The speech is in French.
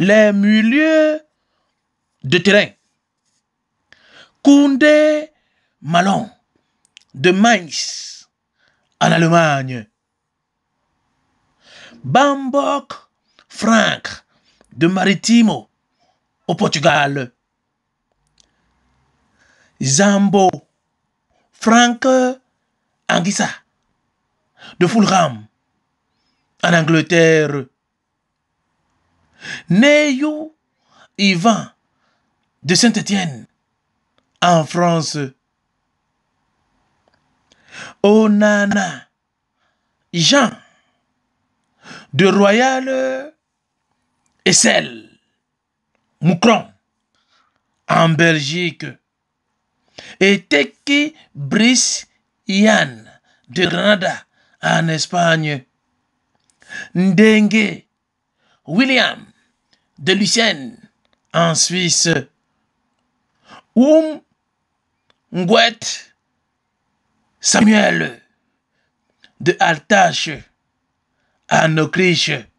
les milieux de terrain. Koundé Malon de Mainz en Allemagne. Bambok Frank de Maritimo au Portugal. Zambo Frank Anguissa de Fulham en Angleterre néo Ivan de Saint-Étienne en France. Onana oh, Jean de Royal Essel Moucron en Belgique et Teki Brice Yann de Granada en Espagne. Ndenge William de Lucienne, en Suisse. Oum N'Gwet Samuel de Altache en Autriche.